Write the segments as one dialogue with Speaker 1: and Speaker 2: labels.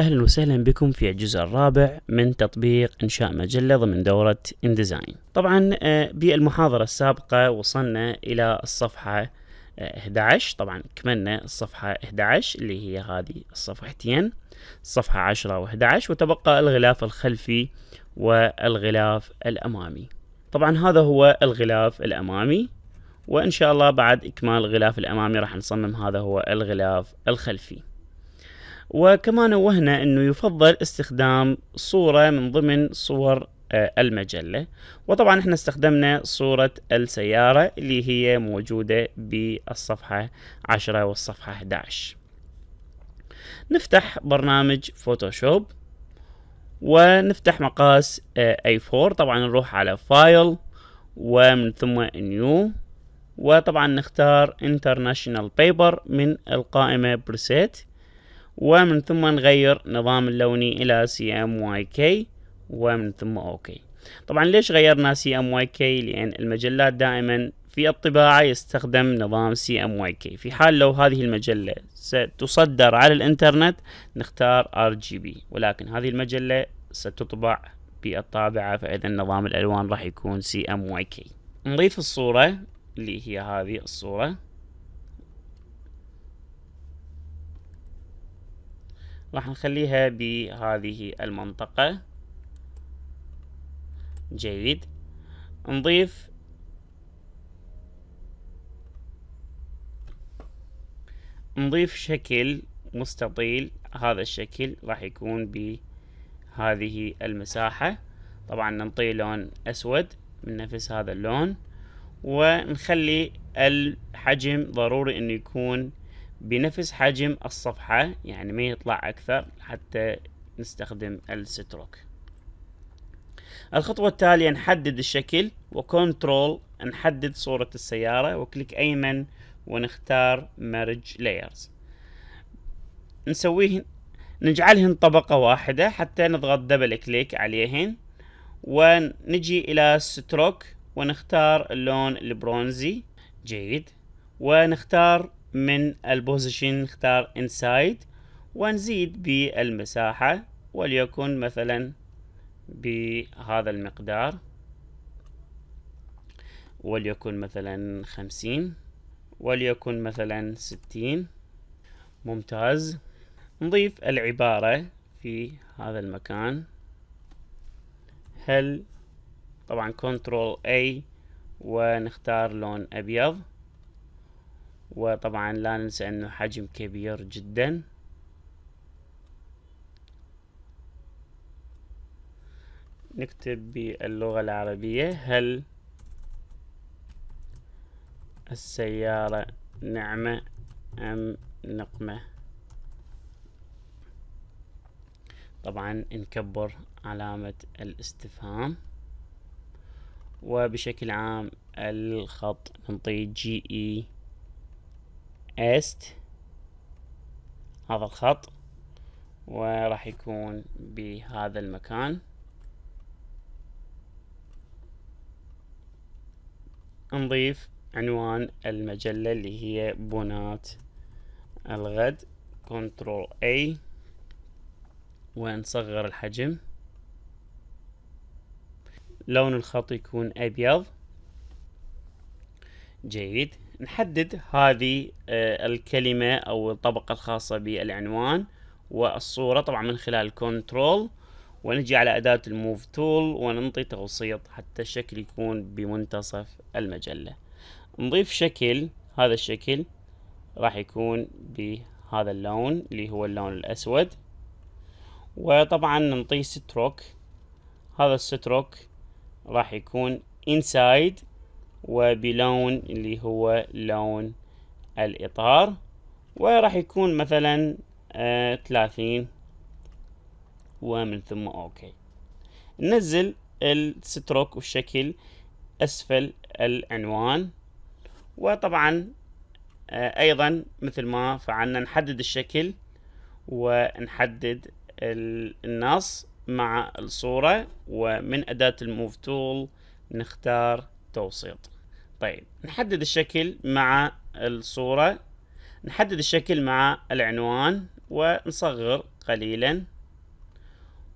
Speaker 1: أهلا وسهلا بكم في الجزء الرابع من تطبيق إنشاء مجلة ضمن دورة إنديزاين طبعا آه، بالمحاضرة السابقة وصلنا إلى الصفحة 11 آه، طبعا كملنا الصفحة 11 اللي هي هذه الصفحتين الصفحة 10 و11 وتبقى الغلاف الخلفي والغلاف الأمامي طبعا هذا هو الغلاف الأمامي وإن شاء الله بعد إكمال الغلاف الأمامي راح نصمم هذا هو الغلاف الخلفي وكما نوهنا أنه يفضل استخدام صورة من ضمن صور آه، المجلة وطبعا احنا استخدمنا صورة السيارة اللي هي موجودة بالصفحة 10 والصفحة 11 نفتح برنامج فوتوشوب ونفتح مقاس آه، A4 طبعا نروح على فايل ومن ثم نيو وطبعا نختار International Paper من القائمة بريسيت ومن ثم نغير نظام اللوني إلى CMYK ومن ثم اوكي طبعا ليش غيرنا CMYK لأن المجلات دائما في الطباعة يستخدم نظام CMYK في حال لو هذه المجلة ستصدر على الإنترنت نختار ار جي بي ولكن هذه المجلة ستطبع بالطابعة فإذا نظام الألوان راح يكون CMYK نضيف الصورة اللي هي هذه الصورة راح نخليها بهذه المنطقة جيد نضيف نضيف شكل مستطيل هذا الشكل راح يكون بهذه المساحة طبعا ننطيه لون أسود من نفس هذا اللون ونخلي الحجم ضروري انه يكون بنفس حجم الصفحة يعني ما يطلع أكثر حتى نستخدم الستروك الخطوة التالية نحدد الشكل وكنترول نحدد صورة السيارة وكليك أيمن ونختار مرج لايرز نسويه نجعلهن طبقة واحدة حتى نضغط دبل كليك عليهن ونجي إلى ستروك ونختار اللون البرونزي جيد ونختار من البوزيشن نختار انسايد ونزيد بالمساحة وليكن مثلا بهذا المقدار وليكن مثلا خمسين وليكن مثلا ستين ممتاز نضيف العبارة في هذا المكان هل طبعا كنترول اي ونختار لون أبيض وطبعا لا ننسى انه حجم كبير جدا نكتب باللغة العربية هل السيارة نعمة أم نقمة طبعا نكبر علامة الاستفهام وبشكل عام الخط نعطيه جي اي e است هذا الخط وراح يكون بهذا المكان نضيف عنوان المجلة اللي هي بنات الغد كنترول A ونصغر الحجم لون الخط يكون أبيض جيد نحدد هذه آه، الكلمة أو الطبقة الخاصة بالعنوان والصورة طبعا من خلال Control ونجي على أداة الموف تول وننطي توسيط حتى الشكل يكون بمنتصف المجلة نضيف شكل هذا الشكل راح يكون بهذا اللون اللي هو اللون الأسود وطبعا ننطي ستروك هذا الستروك راح يكون inside وبلون اللي هو لون الإطار وراح يكون مثلا ثلاثين آه، ومن ثم أوكي ننزل الستروك والشكل أسفل العنوان وطبعا آه، أيضا مثل ما فعلنا نحدد الشكل ونحدد النص مع الصورة ومن أداة الموف تول نختار التوسيط طيب نحدد الشكل مع الصورة نحدد الشكل مع العنوان ونصغر قليلا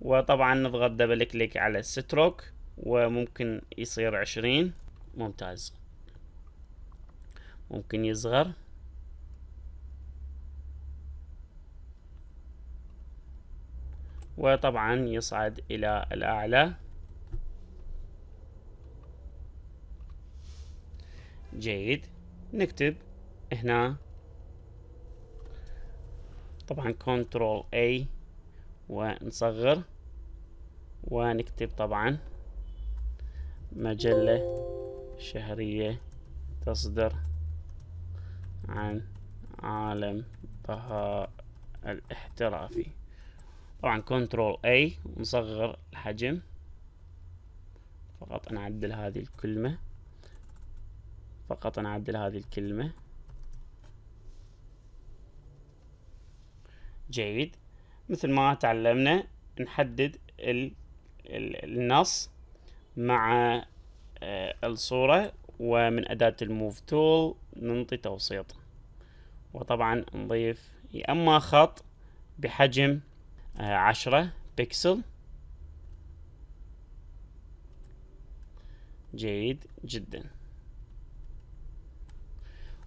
Speaker 1: وطبعا نضغط دبل كليك على ستروك وممكن يصير عشرين ممتاز ممكن يصغر وطبعا يصعد إلى الأعلى جيد نكتب هنا طبعا كنترول A ونصغر ونكتب طبعا مجلة شهرية تصدر عن عالم طه الاحترافي طبعا كنترول A ونصغر الحجم فقط نعدل هذه الكلمة فقط نعدل هذه الكلمة جيد مثل ما تعلمنا نحدد ال ال النص مع آه، الصورة ومن أداة الموف تول ننطي توسيط وطبعا نضيف أما خط بحجم آه، عشرة بكسل جيد جداً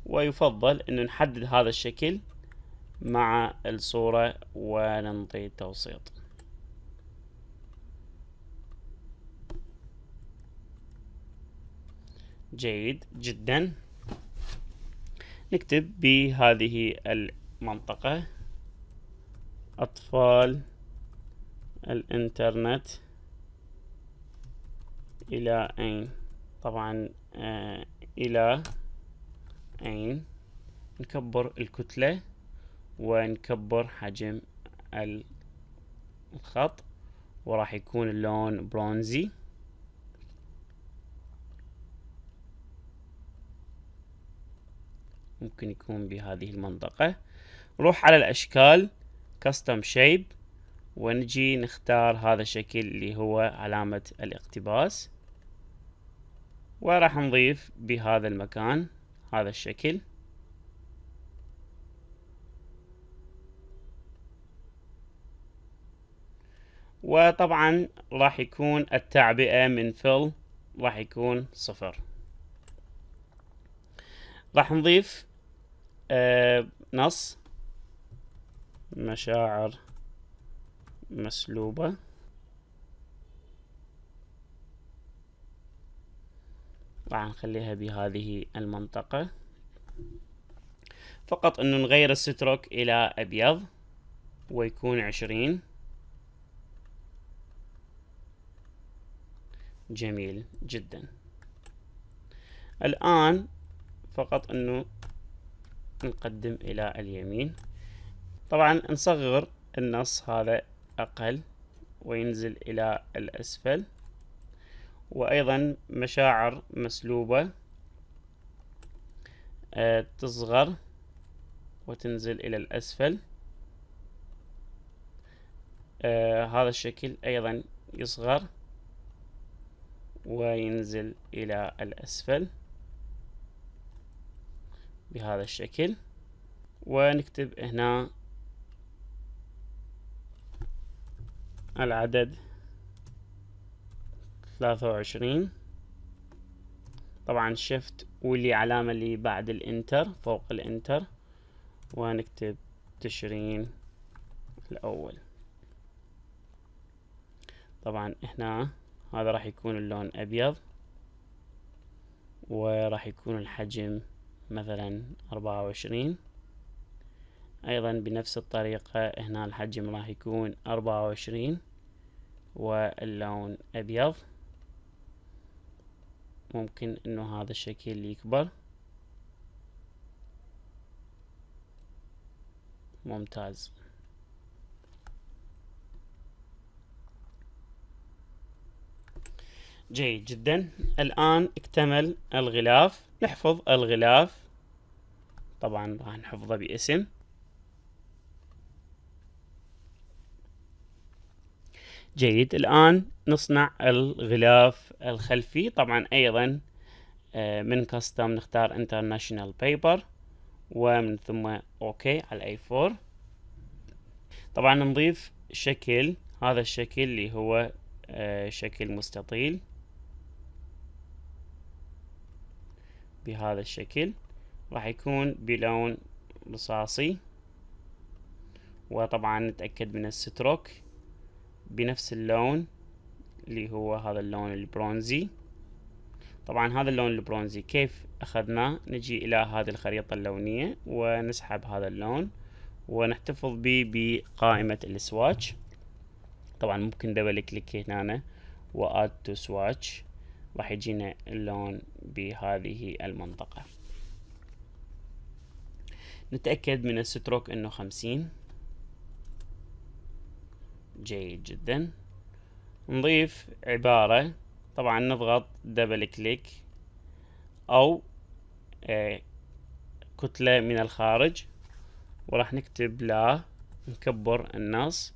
Speaker 1: ويفضل أن نحدد هذا الشكل مع الصورة ونعطي توسيط جيد جدا نكتب بهذه المنطقة أطفال الإنترنت إلى أين طبعا آه إلى عين نكبر الكتلة ونكبر حجم الخط وراح يكون اللون برونزي ممكن يكون بهذه المنطقة نروح على الأشكال custom shape ونجي نختار هذا الشكل اللي هو علامة الاقتباس وراح نضيف بهذا المكان هذا الشكل وطبعا راح يكون التعبئة من فل راح يكون صفر راح نضيف آه، نص مشاعر مسلوبة طبعا نخليها بهذه المنطقة فقط انه نغير الستروك الى ابيض ويكون عشرين جميل جدا الآن فقط انه نقدم الى اليمين طبعا نصغر النص هذا اقل وينزل الى الاسفل وأيضا مشاعر مسلوبة آه، تصغر وتنزل إلى الأسفل آه، هذا الشكل أيضا يصغر وينزل إلى الأسفل بهذا الشكل ونكتب هنا العدد ثلاثة وعشرين طبعا شيفت واللي علامة اللي بعد الانتر فوق الانتر ونكتب تشرين الأول طبعا هنا هذا راح يكون اللون أبيض وراح يكون الحجم مثلا أربعة وعشرين أيضا بنفس الطريقة هنا الحجم راح يكون أربعة وعشرين واللون أبيض ممكن انه هذا الشكل يكبر ممتاز جيد جدا الآن اكتمل الغلاف نحفظ الغلاف طبعا راح نحفظه باسم جيد الآن نصنع الغلاف الخلفي طبعا أيضا آه، من كاستم نختار انترناشونال بيبر ومن ثم اوكي على اي 4 طبعا نضيف شكل هذا الشكل اللي هو آه، شكل مستطيل بهذا الشكل راح يكون بلون رصاصي وطبعا نتأكد من الستروك بنفس اللون اللي هو هذا اللون البرونزي طبعا هذا اللون البرونزي كيف اخذناه نجي الى هذه الخريطة اللونية ونسحب هذا اللون ونحتفظ به بقائمة السواتش طبعا ممكن دبل كليك هنا add to swatch راح يجينا اللون بهذه المنطقة نتأكد من الستروك انه خمسين جيد جدا نضيف عبارة طبعا نضغط دبل كليك أو آه، كتلة من الخارج وراح نكتب لا نكبر النص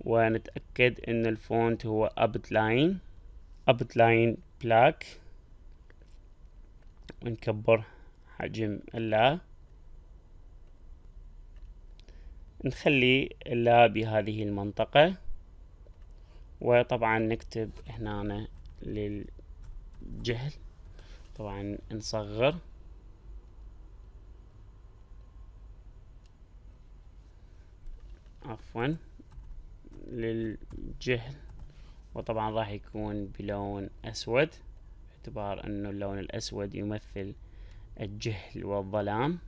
Speaker 1: ونتأكد ان الفونت هو أبتلاين أبتلاين بلاك ونكبر حجم اللا نخلي لا بهذه المنطقة وطبعا نكتب هنا للجهل طبعا نصغر عفوا للجهل وطبعا راح يكون بلون اسود باعتبار انه اللون الاسود يمثل الجهل والظلام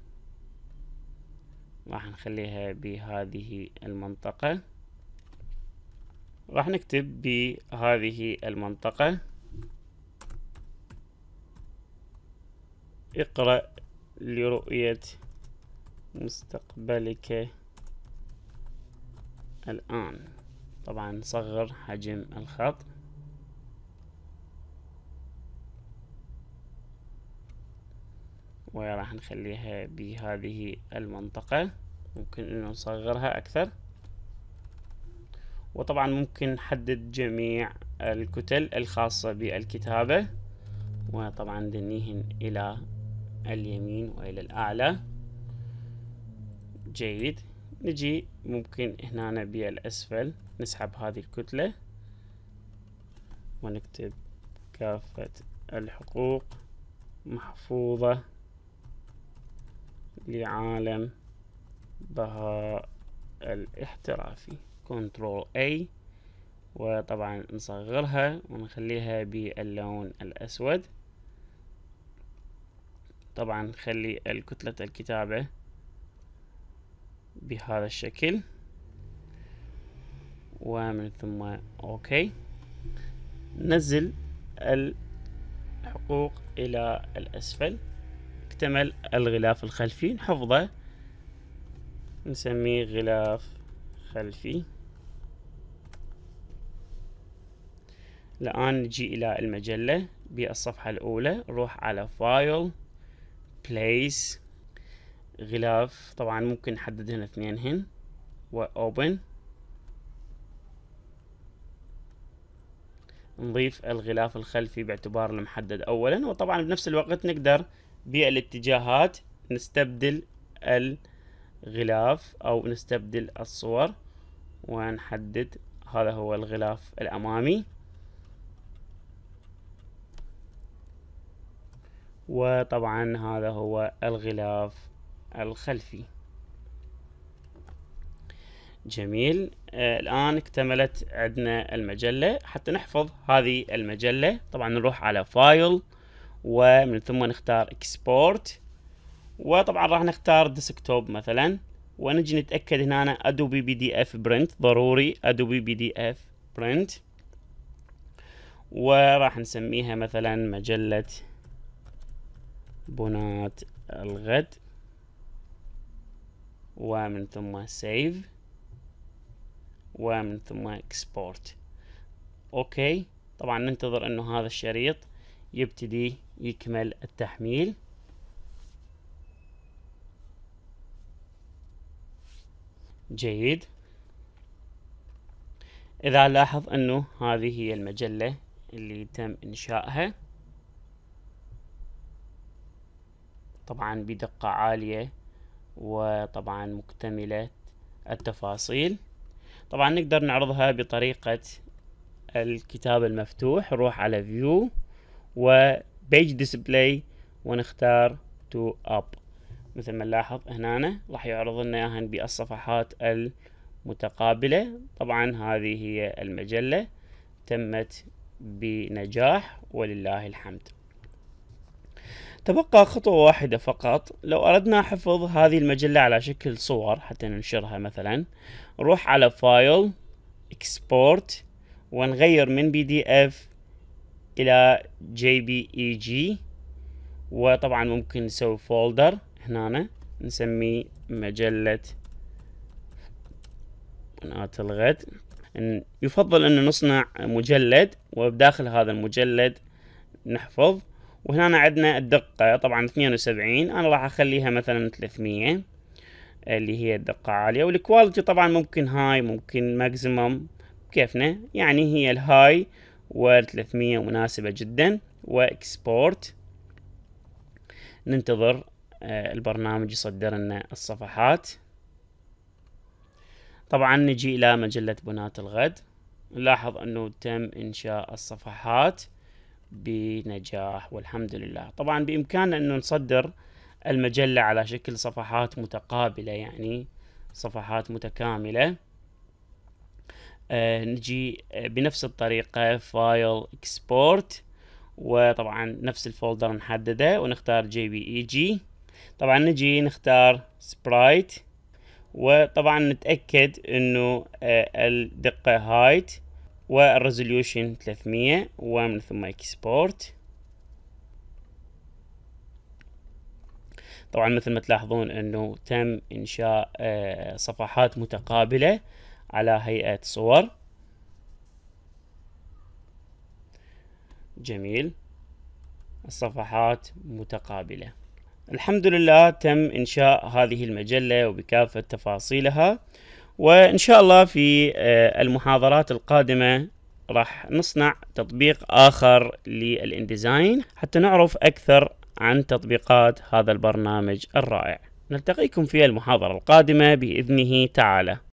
Speaker 1: راح نخليها بهذه المنطقة راح نكتب بهذه المنطقة اقرأ لرؤية مستقبلك الآن طبعا نصغر حجم الخط وراح نخليها بهذه المنطقة ممكن انه نصغرها اكثر وطبعا ممكن نحدد جميع الكتل الخاصة بالكتابة وطبعا دنيهن الى اليمين والى الاعلى جيد نجي ممكن هنا بالاسفل نسحب هذه الكتلة ونكتب كافة الحقوق محفوظة لعالم بهاء الاحترافي كنترول A وطبعا نصغرها ونخليها باللون الأسود طبعا نخلي الكتلة الكتابة بهذا الشكل ومن ثم اوكي نزل الحقوق الى الاسفل يحتمل الغلاف الخلفي نحفظه نسميه غلاف خلفي الآن نجي إلى المجلة بالصفحة الأولى نروح على File Place غلاف طبعا ممكن نحدد هنا اثنين هن Open نضيف الغلاف الخلفي باعتبار المحدد أولا وطبعا بنفس الوقت نقدر بالاتجاهات نستبدل الغلاف أو نستبدل الصور ونحدد هذا هو الغلاف الأمامي وطبعا هذا هو الغلاف الخلفي جميل آه الآن اكتملت عندنا المجلة حتى نحفظ هذه المجلة طبعا نروح على فايل ومن ثم نختار اكسبورت وطبعا راح نختار ديسكتوب مثلا ونجي نتاكد هنا أنا ادوبي بي دي اف برنت ضروري ادوبي بي دي اف برنت وراح نسميها مثلا مجله بنات الغد ومن ثم سيف ومن ثم اكسبورت اوكي طبعا ننتظر انه هذا الشريط يبتدي يكمل التحميل جيد إذا لاحظ أنه هذه هي المجلة اللي تم إنشائها طبعا بدقة عالية وطبعا مكتملة التفاصيل طبعا نقدر نعرضها بطريقة الكتاب المفتوح نروح على View و Page ديسبلاي ونختار تو اب مثل ما نلاحظ هنا راح يعرض لنا اياها بالصفحات المتقابله طبعا هذه هي المجله تمت بنجاح ولله الحمد تبقى خطوة واحدة فقط لو أردنا حفظ هذه المجلة على شكل صور حتى ننشرها مثلا نروح على فايل اكسبورت ونغير من بي دي اف الى جي بي اي جي وطبعا ممكن نسوي فولدر هنا نسميه مجلة قناة الغد يفضل ان نصنع مجلد وبداخل هذا المجلد نحفظ وهنا عندنا الدقة طبعا 72 انا راح اخليها مثلا 300 اللي هي الدقة عالية والكواليتي طبعا ممكن هاي ممكن ماكسيمم كيفنا يعني هي الهاي وورد 300 مناسبة جدا واكسبورت ننتظر آه، البرنامج يصدر لنا الصفحات طبعا نجي الى مجلة بنات الغد نلاحظ انه تم انشاء الصفحات بنجاح والحمد لله طبعا بامكاننا انه نصدر المجلة على شكل صفحات متقابلة يعني صفحات متكاملة آه، نجي آه، بنفس الطريقة فايل اكسبورت وطبعا نفس الفولدر نحدده ونختار جي بي اي جي طبعا نجي نختار سبرايت وطبعا نتأكد انه آه، الدقة هايت والريزوليوشن 300 ومن ثم اكسبورت طبعا مثل ما تلاحظون انه تم انشاء صفحات متقابله على هيئة صور جميل الصفحات متقابلة الحمد لله تم إنشاء هذه المجلة وبكافة تفاصيلها وإن شاء الله في آه، المحاضرات القادمة راح نصنع تطبيق آخر للإنديزاين حتى نعرف أكثر عن تطبيقات هذا البرنامج الرائع نلتقيكم في المحاضرة القادمة بإذنه تعالى